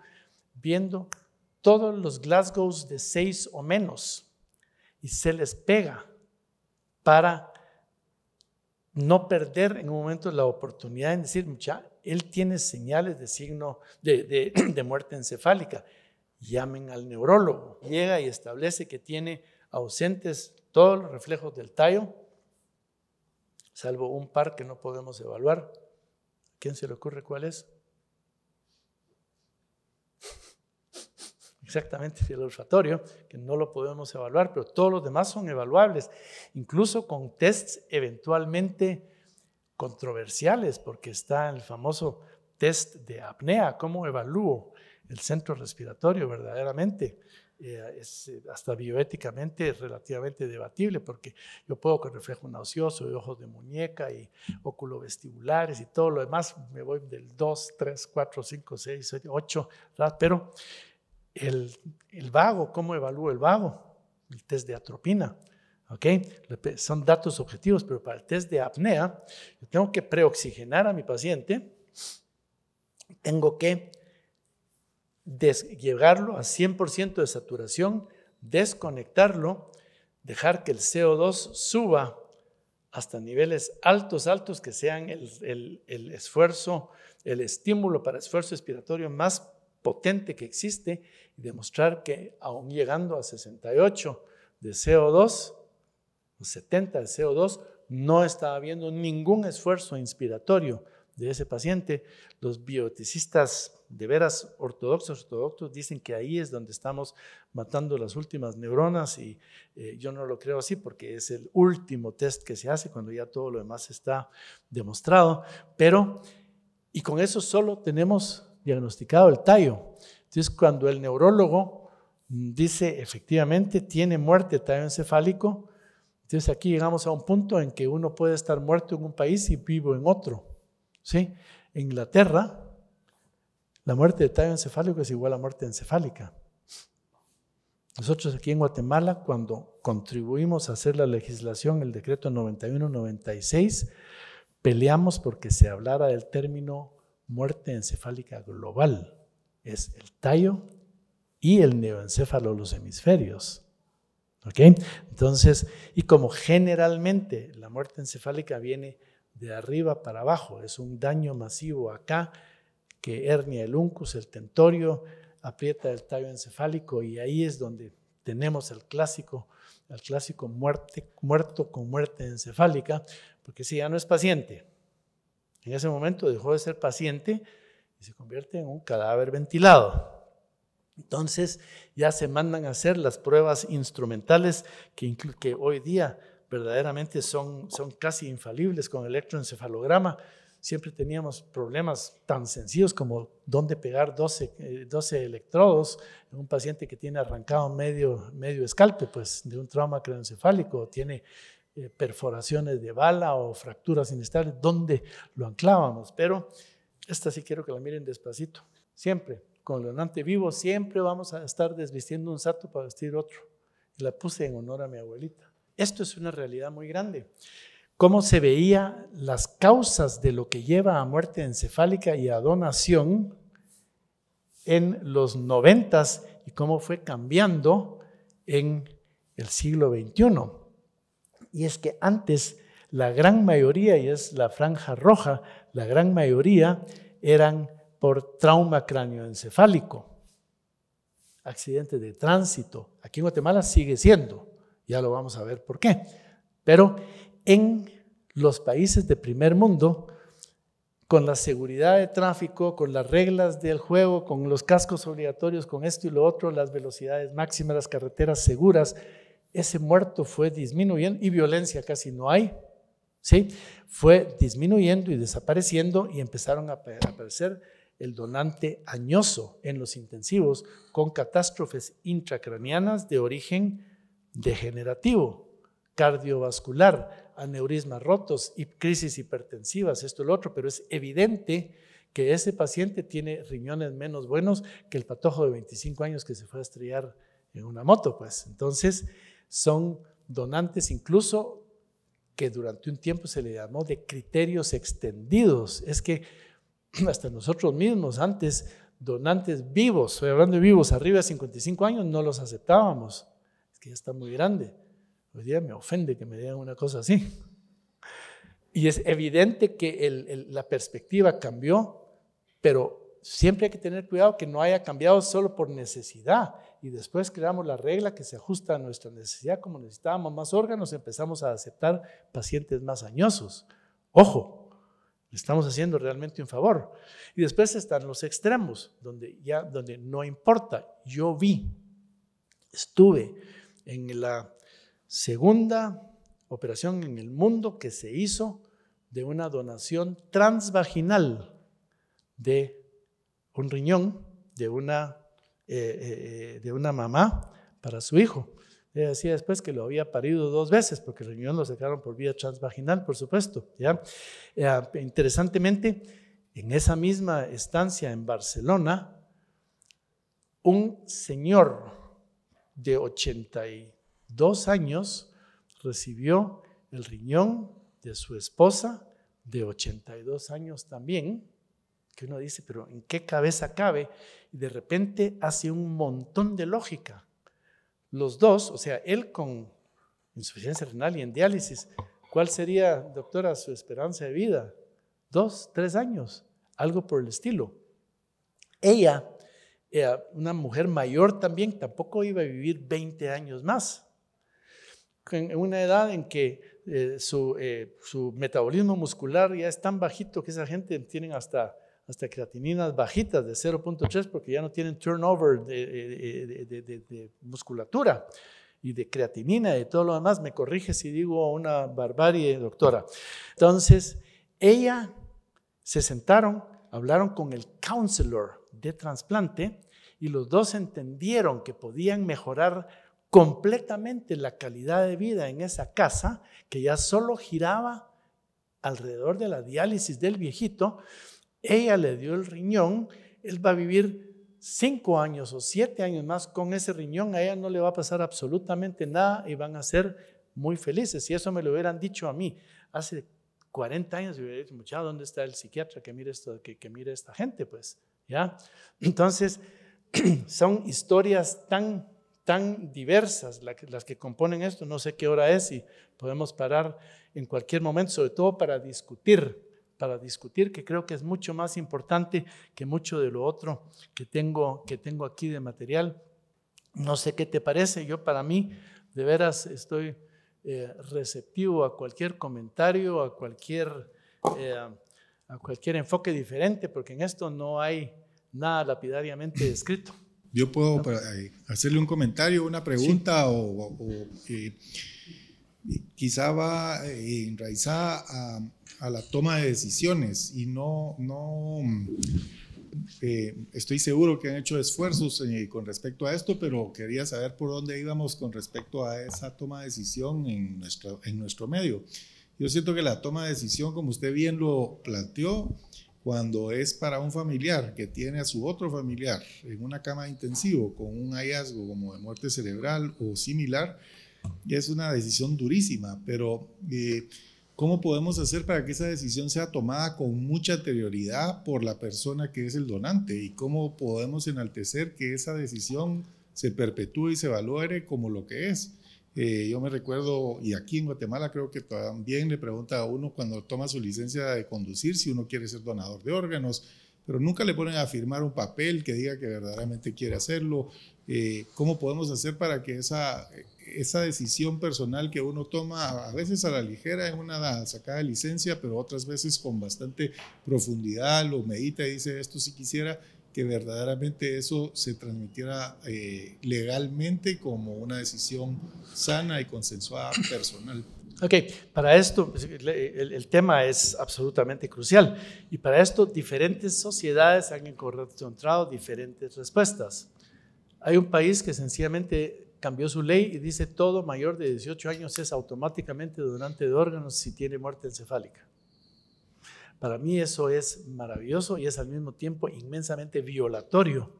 viendo todos los Glasgow de seis o menos y se les pega para no perder en un momento la oportunidad en decir, ya, él tiene señales de signo de, muerte encefálica. Llamen al neurólogo. Llega y establece que tiene ausentes todos los reflejos del tallo, salvo un par que no podemos evaluar. ¿Quién se le ocurre cuál es? exactamente el olfatorio, que no lo podemos evaluar, pero todos los demás son evaluables, incluso con tests eventualmente controversiales, porque está el famoso test de apnea, cómo evalúo el centro respiratorio verdaderamente. Eh, es eh, hasta bioéticamente relativamente debatible porque yo puedo con reflejo nauseoso y ojos de muñeca y oculovestibulares y todo lo demás, me voy del 2, 3, 4, 5, 6, 8, pero el, vago, ¿cómo evalúo el vago? El test de atropina. ¿ok? Son datos objetivos, pero para el test de apnea, tengo que preoxigenar a mi paciente, tengo que llevarlo a 100% de saturación, desconectarlo, dejar que el CO2 suba hasta niveles altos, altos, que sean el, el esfuerzo, el estímulo para esfuerzo respiratorio más potente que existe y demostrar que aún llegando a 68 de CO2, 70 de CO2, no está habiendo ningún esfuerzo inspiratorio de ese paciente. Los bioticistas de veras ortodoxos, ortodoxos, dicen que ahí es donde estamos matando las últimas neuronas y eh, yo no lo creo así porque es el último test que se hace cuando ya todo lo demás está demostrado. Pero, y con eso solo tenemos diagnosticado el tallo. Entonces, cuando el neurólogo mm, dice, efectivamente, tiene muerte tallo encefálico, entonces aquí llegamos a un punto en que uno puede estar muerto en un país y vivo en otro. ¿sí? En Inglaterra, la muerte de tallo encefálico es igual a muerte encefálica. Nosotros aquí en Guatemala, cuando contribuimos a hacer la legislación, el decreto 91-96, peleamos porque se hablara del término muerte encefálica global. Es el tallo y el neoencéfalo, los hemisferios. ¿Ok? Entonces, y como generalmente la muerte encefálica viene de arriba para abajo, es un daño masivo acá, que hernia el uncus, el tentorio, aprieta el tallo encefálico y ahí es donde tenemos el clásico, clásico muerte, muerto con muerte encefálica, porque si ya no es paciente, en ese momento dejó de ser paciente y se convierte en un cadáver ventilado. Entonces ya se mandan a hacer las pruebas instrumentales que, que hoy día verdaderamente son, son casi infalibles con electroencefalograma. Siempre teníamos problemas tan sencillos como dónde pegar 12, 12 eh, electrodos en un paciente que tiene arrancado medio, medio escalpe pues, de un trauma craneoencefálico tiene eh, perforaciones de bala o fracturas inestables, donde lo anclábamos. Pero esta sí quiero que la miren despacito. Siempre, con el donante vivo, siempre vamos a estar desvistiendo un sato para vestir otro. Y la puse en honor a mi abuelita. Esto es una realidad muy grande. Cómo se veía las causas de lo que lleva a muerte encefálica y a donación en los noventas y cómo fue cambiando en el siglo XXI y es que antes la gran mayoría, y es la franja roja, la gran mayoría eran por trauma cráneoencefálico, accidentes de tránsito. Aquí en Guatemala sigue siendo, ya lo vamos a ver por qué. Pero en los países de primer mundo, con la seguridad de tráfico, con las reglas del juego, con los cascos obligatorios, con esto y lo otro, las velocidades máximas, las carreteras seguras, ese muerto fue disminuyendo y violencia casi no hay. ¿sí? Fue disminuyendo y desapareciendo y empezaron a aparecer el donante añoso en los intensivos con catástrofes intracranianas de origen degenerativo, cardiovascular, aneurismas rotos y crisis hipertensivas, esto y lo otro, pero es evidente que ese paciente tiene riñones menos buenos que el patojo de 25 años que se fue a estrellar en una moto, pues. Entonces, son donantes incluso que durante un tiempo se le llamó de criterios extendidos. Es que hasta nosotros mismos antes, donantes vivos, estoy hablando de vivos, arriba de 55 años, no los aceptábamos. Es que ya está muy grande. Hoy día me ofende que me digan una cosa así. Y es evidente que la perspectiva cambió, pero siempre hay que tener cuidado que no haya cambiado solo por necesidad y después creamos la regla que se ajusta a nuestra necesidad. Como necesitábamos más órganos, empezamos a aceptar pacientes más añosos. Ojo, le estamos haciendo realmente un favor. Y después están los extremos, donde ya donde no importa. Yo vi, estuve en la segunda operación en el mundo que se hizo de una donación transvaginal de un riñón de una eh, eh, de una mamá para su hijo. Ella decía después que lo había parido dos veces, porque el riñón lo sacaron por vía transvaginal, por supuesto. ¿ya? Eh, interesantemente, en esa misma estancia en Barcelona, un señor de 82 años recibió el riñón de su esposa de 82 años también, que uno dice, pero ¿en qué cabeza cabe? Y de repente hace un montón de lógica. Los dos, o sea, él con insuficiencia renal y en diálisis, ¿cuál sería, doctora, su esperanza de vida? Dos, tres años, algo por el estilo. Ella, una mujer mayor también, tampoco iba a vivir 20 años más. En una edad en que eh, su, eh, su metabolismo muscular ya es tan bajito que esa gente tiene hasta hasta creatininas bajitas de 0.3 porque ya no tienen turnover de, de, musculatura y de creatinina y todo lo demás. Me corrige si digo una barbarie, doctora. Entonces, ella se sentaron, hablaron con el counselor de trasplante y los dos entendieron que podían mejorar completamente la calidad de vida en esa casa que ya solo giraba alrededor de la diálisis del viejito ella le dio el riñón, él va a vivir cinco años o siete años más con ese riñón, a ella no le va a pasar absolutamente nada y van a ser muy felices. Si eso me lo hubieran dicho a mí hace 40 años, hubiera dicho, muchacho, ¿dónde está el psiquiatra que mire, esto, que, mire esta gente? Pues, ¿ya? Entonces, son historias tan, tan diversas las que componen esto. No sé qué hora es y podemos parar en cualquier momento, sobre todo para discutir para discutir, que creo que es mucho más importante que mucho de lo otro que tengo, que tengo aquí de material. No sé qué te parece, yo para mí, de veras, estoy eh, receptivo a cualquier comentario, a cualquier, eh, a cualquier enfoque diferente, porque en esto no hay nada lapidariamente escrito. Yo puedo eh, hacerle un comentario, una pregunta o quizá va eh, enraizada a, la toma de decisiones y no, no eh, estoy seguro que han hecho esfuerzos eh, con respecto a esto, pero quería saber por dónde íbamos con respecto a esa toma de decisión en, en nuestro medio. Yo siento que la toma de decisión, como usted bien lo planteó, cuando es para un familiar que tiene a su otro familiar en una cama intensivo con un hallazgo como de muerte cerebral o similar, es una decisión durísima, pero eh, ¿cómo podemos hacer para que esa decisión sea tomada con mucha anterioridad por la persona que es el donante? ¿Y cómo podemos enaltecer que esa decisión se perpetúe y se valore como lo que es? Eh, yo me recuerdo, y aquí en Guatemala creo que también le pregunta a uno cuando toma su licencia de conducir si uno quiere ser donador de órganos, pero nunca le ponen a firmar un papel que diga que verdaderamente quiere hacerlo. Eh, ¿Cómo podemos hacer para que esa esa decisión personal que uno toma a veces a la ligera en una sacada de licencia, pero otras veces con bastante profundidad, lo medita y dice esto si quisiera que verdaderamente eso se transmitiera eh, legalmente como una decisión sana y consensuada personal. Ok, para esto pues, el, tema es absolutamente crucial y para esto diferentes sociedades han encontrado diferentes respuestas. Hay un país que sencillamente cambió su ley y dice todo mayor de 18 años es automáticamente donante de órganos si tiene muerte encefálica. Para mí eso es maravilloso y es al mismo tiempo inmensamente violatorio,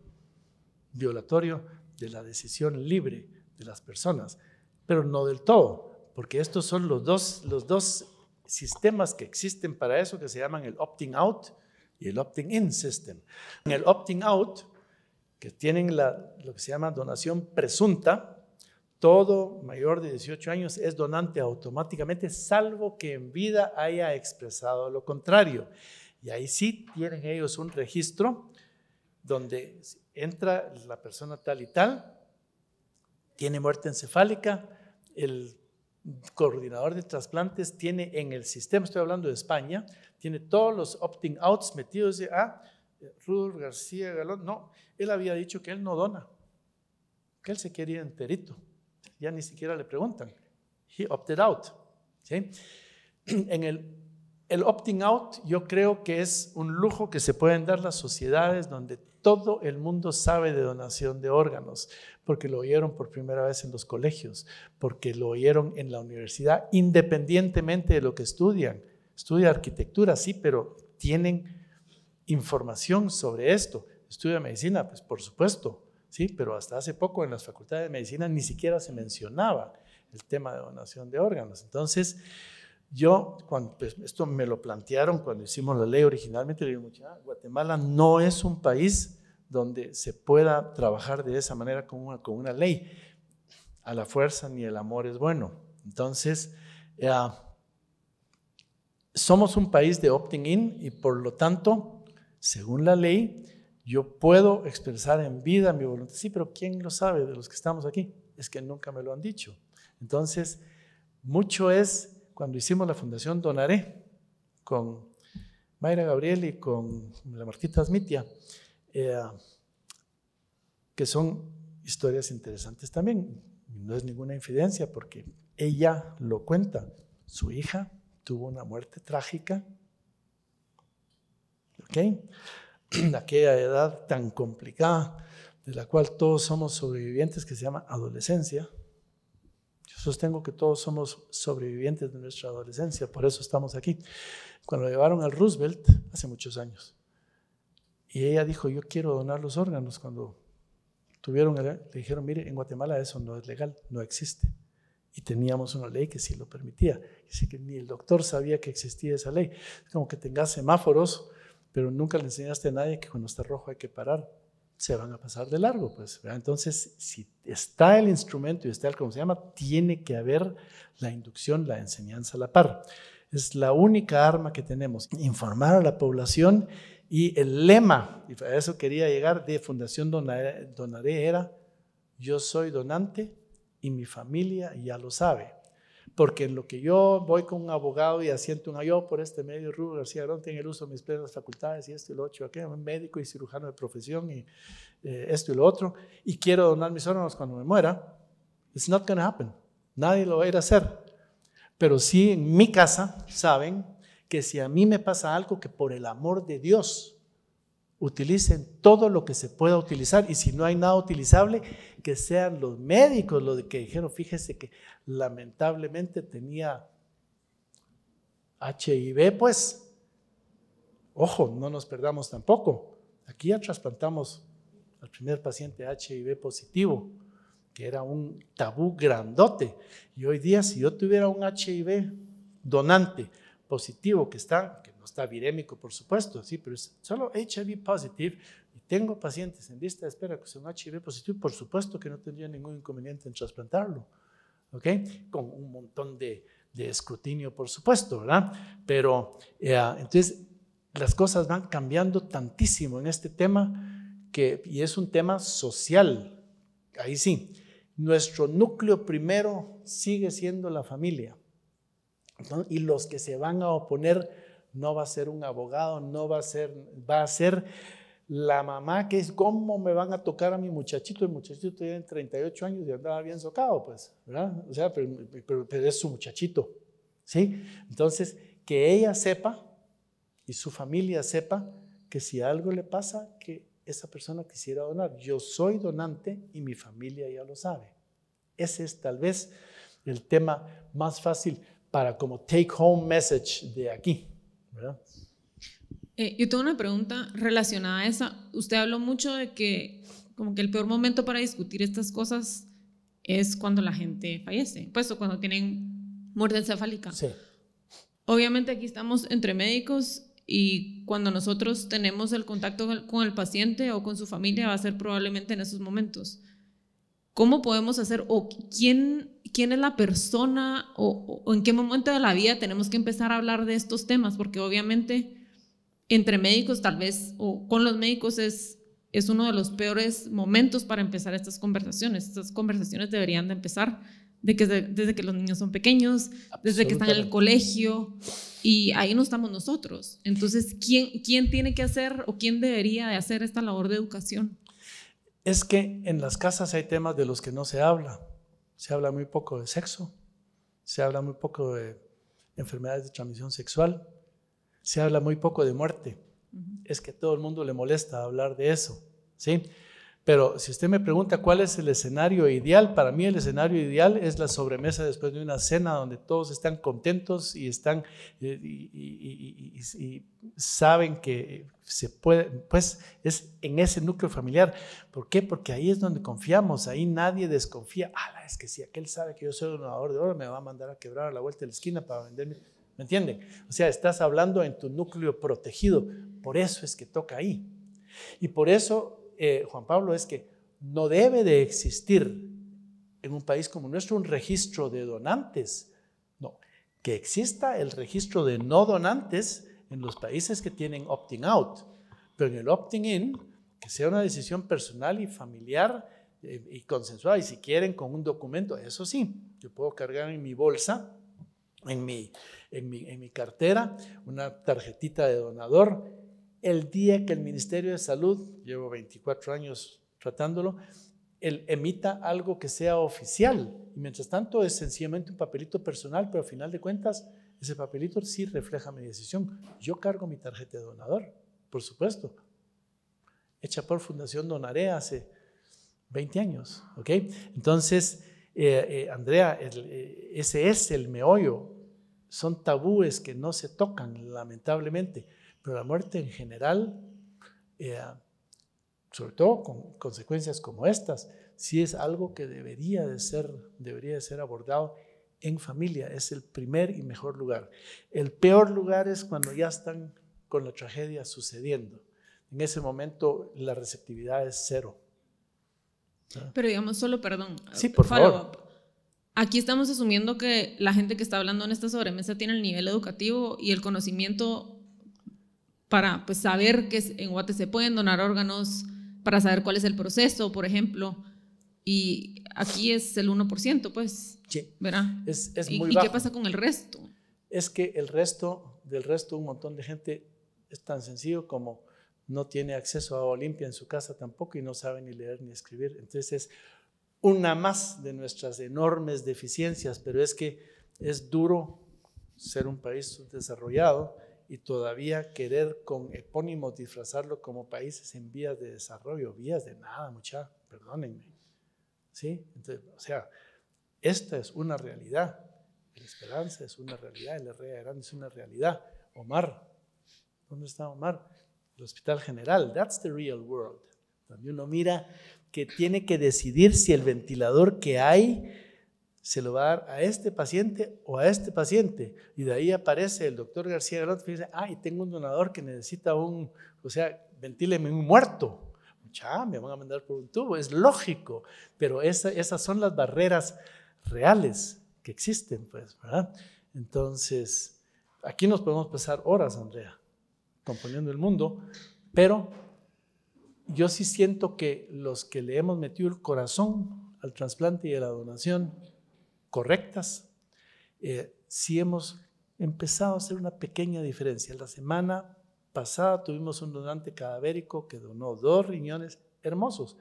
violatorio de la decisión libre de las personas, pero no del todo, porque estos son los dos, los dos sistemas que existen para eso que se llaman el opting out y el opting in system. En el opting out, que tienen lo que se llama donación presunta, todo mayor de 18 años es donante automáticamente, salvo que en vida haya expresado lo contrario. Y ahí sí tienen ellos un registro donde entra la persona tal y tal, tiene muerte encefálica, el coordinador de trasplantes tiene en el sistema, estoy hablando de España, tiene todos los opting-outs metidos a. ah, Rudolf García Galón, no, él había dicho que él no dona, que él se quería enterito, ya ni siquiera le preguntan. He opted out. En el, el opting out yo creo que es un lujo que se pueden dar las sociedades donde todo el mundo sabe de donación de órganos, porque lo oyeron por primera vez en los colegios, porque lo oyeron en la universidad, independientemente de lo que estudian. Estudia arquitectura, sí, pero tienen información sobre esto. Estudia medicina, pues por supuesto, sí, pero hasta hace poco en las facultades de medicina ni siquiera se mencionaba el tema de donación de órganos. Entonces, yo, cuando, pues, esto me lo plantearon cuando hicimos la ley originalmente, le dije, Guatemala no es un país donde se pueda trabajar de esa manera con una, con una ley. A la fuerza ni el amor es bueno. Entonces, somos un país de opting in y por lo tanto según la ley, yo puedo expresar en vida mi voluntad. Sí, pero ¿quién lo sabe de los que estamos aquí? Es que nunca me lo han dicho. Entonces, mucho es cuando hicimos la Fundación Donaré con Mayra Gabriel y con la Martita Smithia, eh, que son historias interesantes también. No es ninguna infidencia porque ella lo cuenta. Su hija tuvo una muerte trágica en Aquella edad tan complicada de la cual todos somos sobrevivientes que se llama adolescencia. Yo sostengo que todos somos sobrevivientes de nuestra adolescencia, por eso estamos aquí. Cuando llevaron al Roosevelt hace muchos años, y ella dijo, yo quiero donar los órganos cuando tuvieron, le dijeron, mire, en Guatemala eso no es legal, no existe. Y teníamos una ley que sí lo permitía. así que ni el doctor sabía que existía esa ley. como que tengas semáforos pero nunca le enseñaste a nadie que cuando está rojo hay que parar. Se van a pasar de largo, pues. Entonces, si está el instrumento y está el como se llama, tiene que haber la inducción, la enseñanza a la par. Es la única arma que tenemos, informar a la población y el lema, y a eso quería llegar, de Fundación Donaré, Donaré era, yo soy donante y mi familia ya lo sabe porque en lo que yo voy con un abogado y asiento un ayo por este medio, Rubio García Arón tiene el uso de mis plenas facultades y esto y lo otro, un médico y cirujano de profesión y eh, esto y lo otro, y quiero donar mis órganos cuando me muera, it's not going to happen. Nadie lo va a ir a hacer. Pero sí en mi casa saben que si a mí me pasa algo, que por el amor de Dios, utilicen todo lo que se pueda utilizar y si no hay nada utilizable, que sean los médicos los que dijeron, fíjese que lamentablemente tenía HIV, pues, ojo, no nos perdamos tampoco. Aquí ya trasplantamos al primer paciente HIV positivo, que era un tabú grandote. Y hoy día, si yo tuviera un HIV donante positivo que está, está virémico, por supuesto, sí, pero es solo HIV positive. Y tengo pacientes en lista de espera que son HIV positive, por supuesto que no tendría ningún inconveniente en trasplantarlo, ¿ok? Con un montón de, de escrutinio, por supuesto, ¿verdad? Pero eh, entonces las cosas van cambiando tantísimo en este tema que, y es un tema social, ahí sí. Nuestro núcleo primero sigue siendo la familia. Y los que se van a oponer no va a ser un abogado, no va a ser, va a ser la mamá que es cómo me van a tocar a mi muchachito. El muchachito tiene 38 años y andaba bien socado, pues, ¿verdad? O sea, pero, pero es su muchachito, ¿sí? Entonces, que ella sepa y su familia sepa que si algo le pasa, que esa persona quisiera donar. Yo soy donante y mi familia ya lo sabe. Ese es tal vez el tema más fácil para como take home message de aquí. Eh, yo tengo una pregunta relacionada a esa. Usted habló mucho de que como que el peor momento para discutir estas cosas es cuando la gente fallece, pues cuando tienen muerte encefálica. Sí. Obviamente aquí estamos entre médicos y cuando nosotros tenemos el contacto con el paciente o con su familia va a ser probablemente en esos momentos. ¿Cómo podemos hacer o quién, quién es la persona o, en qué momento de la vida tenemos que empezar a hablar de estos temas? Porque obviamente entre médicos tal vez o con los médicos es, es uno de los peores momentos para empezar estas conversaciones. Estas conversaciones deberían de empezar de que desde, desde que los niños son pequeños, desde que están en el colegio y ahí no estamos nosotros. Entonces, ¿quién, ¿quién tiene que hacer o quién debería de hacer esta labor de educación? es que en las casas hay temas de los que no se habla. Se habla muy poco de sexo, se habla muy poco de enfermedades de transmisión sexual, se habla muy poco de muerte. Es que todo el mundo le molesta hablar de eso, ¿sí? Pero si usted me pregunta cuál es el escenario ideal, para mí el escenario ideal es la sobremesa después de una cena donde todos están contentos y están eh, y, saben que eh, se puede, pues es en ese núcleo familiar. ¿Por qué? Porque ahí es donde confiamos, ahí nadie desconfía. Ah, es que si aquel sabe que yo soy un donador de oro, me va a mandar a quebrar a la vuelta de la esquina para venderme. ¿Me entienden? O sea, estás hablando en tu núcleo protegido. Por eso es que toca ahí. Y por eso eh, Juan Pablo es que no debe de existir en un país como nuestro un registro de donantes. No, que exista el registro de no donantes en los países que tienen opting out, pero en el opting in, que sea una decisión personal y familiar eh, y consensuada, y si quieren con un documento, eso sí, yo puedo cargar en mi bolsa, en mi cartera, una tarjetita de donador el día que el Ministerio de Salud, llevo 24 años tratándolo, el, emita algo que sea oficial. Y mientras tanto es sencillamente un papelito personal, pero al final de cuentas ese papelito sí refleja mi decisión. Yo cargo mi tarjeta de donador, por supuesto. Hecha por Fundación Donaré hace 20 años, Entonces, eh, eh, Andrea, eh, ese es el meollo. Son tabúes que no se tocan, lamentablemente la muerte en general, eh, sobre todo con consecuencias como estas, sí es algo que debería de ser, debería de ser abordado en familia, es el primer y mejor lugar. El peor lugar es cuando ya están con la tragedia sucediendo. En ese momento la receptividad es cero. Ah. Pero digamos solo, perdón. Sí, por favor. Aquí estamos asumiendo que la gente que está hablando en esta sobremesa tiene el nivel educativo y el conocimiento para pues, saber que en Guate se pueden donar órganos, para saber cuál es el proceso, por ejemplo. Y aquí es el 1%, pues. Sí. ¿Verdad? Es, muy ¿Y, qué pasa con el resto? Es que el resto, del resto, un montón de gente es tan sencillo como no tiene acceso a agua limpia en su casa tampoco y no sabe ni leer ni escribir. Entonces es una más de nuestras enormes deficiencias, pero es que es duro ser un país desarrollado y todavía querer con epónimos disfrazarlo como países en vías de desarrollo, vías de nada, mucha, perdónenme. ¿Sí? Entonces, o sea, esta es una realidad. la Esperanza es una realidad, el Herrera Grande es una realidad. Omar, ¿dónde está Omar? El Hospital General, that's the real world. También uno mira que tiene que decidir si el ventilador que hay se lo va a dar a este paciente o a este paciente. Y de ahí aparece el doctor García Galante y dice, ay, tengo un donador que necesita un, o sea, ventíleme un muerto. Ya, me van a mandar por un tubo, es lógico, pero esas son las barreras reales que existen, pues, ¿verdad? Entonces, aquí nos podemos pasar horas, Andrea, componiendo el mundo, pero yo sí siento que los que le hemos metido el corazón al trasplante y a la donación, correctas, eh, si hemos empezado a hacer una pequeña diferencia. La semana pasada tuvimos un donante cadavérico que donó dos riñones hermosos.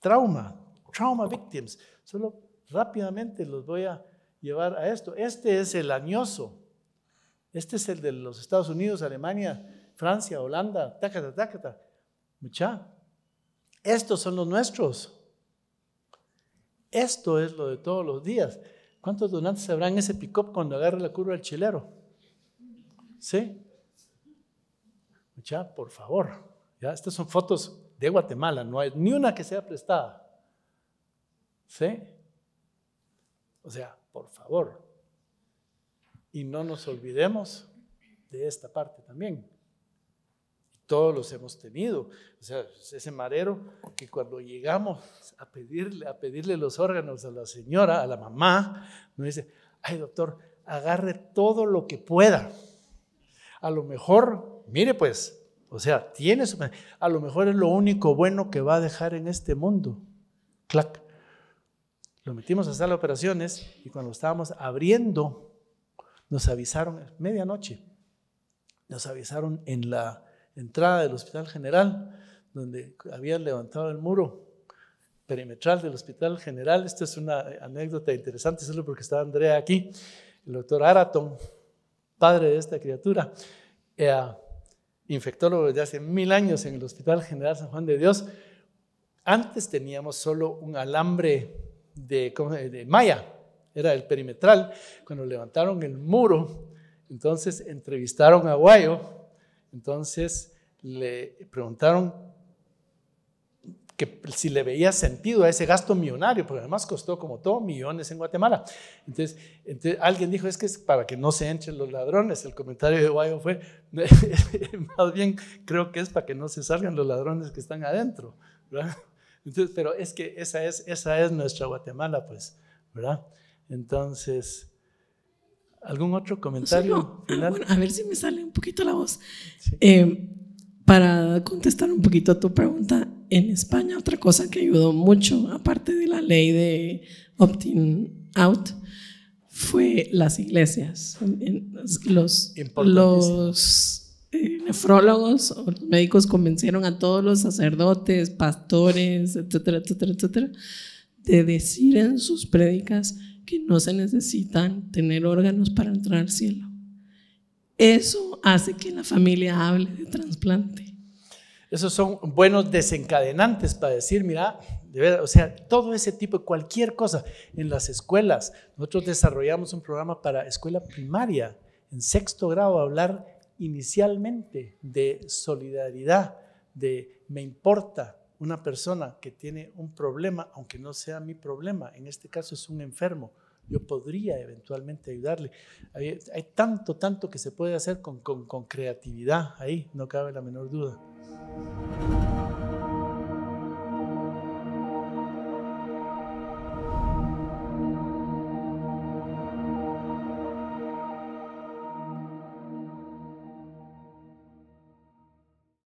Trauma, trauma victims. Solo rápidamente los voy a llevar a esto. Este es el añoso. Este es el de los Estados Unidos, Alemania, Francia, Holanda, tacata, tacata. Mucha. Estos son los nuestros. Esto es lo de todos los días. ¿Cuántos donantes habrá ese pick-up cuando agarre la curva del chilero? ¿Sí? Ya, por favor. Ya, estas son fotos de Guatemala, no hay ni una que sea prestada. ¿Sí? O sea, por favor. Y no nos olvidemos de esta parte también todos los hemos tenido. O sea, ese marero que cuando llegamos a pedirle, a pedirle los órganos a la señora, a la mamá, nos dice, ay doctor, agarre todo lo que pueda. A lo mejor, mire pues, o sea, tiene su... A lo mejor es lo único bueno que va a dejar en este mundo. Clac. Lo metimos a hacer las operaciones y cuando estábamos abriendo, nos avisaron, medianoche, nos avisaron en la entrada del Hospital General, donde habían levantado el muro perimetral del Hospital General. Esto es una anécdota interesante, solo porque está Andrea aquí, el doctor Araton, padre de esta criatura, infectó infectólogo desde hace mil años en el Hospital General San Juan de Dios. Antes teníamos solo un alambre de, de malla, era el perimetral. Cuando levantaron el muro, entonces entrevistaron a Guayo, entonces le preguntaron que si le veía sentido a ese gasto millonario, porque además costó como todo millones en Guatemala. Entonces, alguien dijo, es que es para que no se entren los ladrones. El comentario de Guayo fue, más bien creo que es para que no se salgan los ladrones que están adentro. Entonces, pero es que esa es, esa es nuestra Guatemala, pues, ¿verdad? Entonces, ¿Algún otro comentario? a ver si me sale un poquito la voz. Eh, para contestar un poquito a tu pregunta, en España otra cosa que ayudó mucho, aparte de la ley de opting out, fue las iglesias. Los, eh, nefrólogos los médicos convencieron a todos los sacerdotes, pastores, etcétera, etcétera, etcétera, de decir en sus prédicas, que no se necesitan tener órganos para entrar al cielo. Eso hace que la familia hable de trasplante. Esos son buenos desencadenantes para decir, mira, de verdad, o sea, todo ese tipo, cualquier cosa. En las escuelas, nosotros desarrollamos un programa para escuela primaria, en sexto grado, hablar inicialmente de solidaridad, de me importa, una persona que tiene un problema, aunque no sea mi problema, en este caso es un enfermo, yo podría eventualmente ayudarle. Hay, tanto, tanto que se puede hacer con, con, con creatividad ahí, no cabe la menor duda.